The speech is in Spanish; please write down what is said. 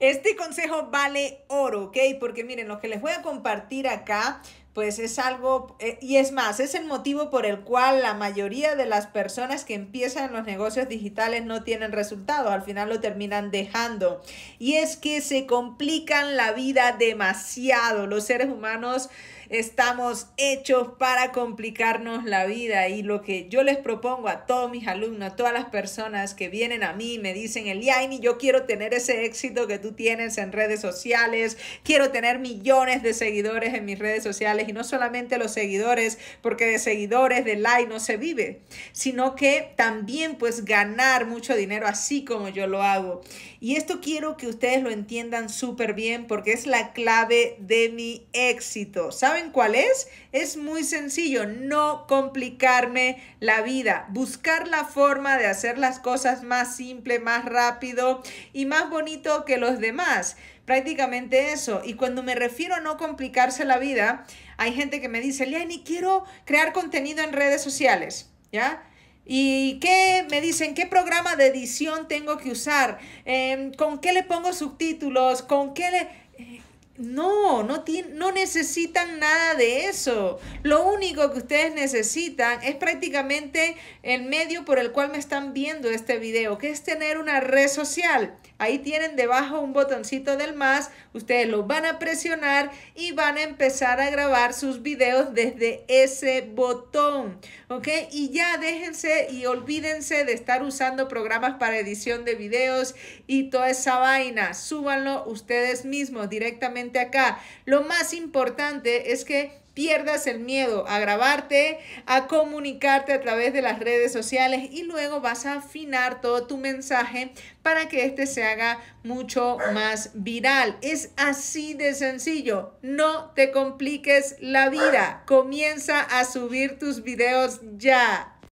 Este consejo vale oro, ¿ok? Porque miren, lo que les voy a compartir acá pues es algo, eh, y es más, es el motivo por el cual la mayoría de las personas que empiezan los negocios digitales no tienen resultados, al final lo terminan dejando. Y es que se complican la vida demasiado. Los seres humanos estamos hechos para complicarnos la vida y lo que yo les propongo a todos mis alumnos, a todas las personas que vienen a mí y me dicen, Eliaini, yo quiero tener ese éxito que tú tienes en redes sociales, quiero tener millones de seguidores en mis redes sociales, y no solamente los seguidores, porque de seguidores, de like no se vive, sino que también pues ganar mucho dinero así como yo lo hago. Y esto quiero que ustedes lo entiendan súper bien porque es la clave de mi éxito. ¿Saben cuál es? Es muy sencillo, no complicarme la vida, buscar la forma de hacer las cosas más simple, más rápido y más bonito que los demás prácticamente eso. Y cuando me refiero a no complicarse la vida, hay gente que me dice, Liani, quiero crear contenido en redes sociales, ¿ya? ¿Y qué me dicen? ¿Qué programa de edición tengo que usar? Em, ¿Con qué le pongo subtítulos? ¿Con qué le...? No, no, no necesitan nada de eso. Lo único que ustedes necesitan es prácticamente el medio por el cual me están viendo este video, que es tener una red social. Ahí tienen debajo un botoncito del más, ustedes lo van a presionar y van a empezar a grabar sus videos desde ese botón, ¿ok? Y ya déjense y olvídense de estar usando programas para edición de videos y toda esa vaina. Súbanlo ustedes mismos directamente acá. Lo más importante es que pierdas el miedo a grabarte, a comunicarte a través de las redes sociales y luego vas a afinar todo tu mensaje para que este se haga mucho más viral. Es así de sencillo. No te compliques la vida. Comienza a subir tus videos ya.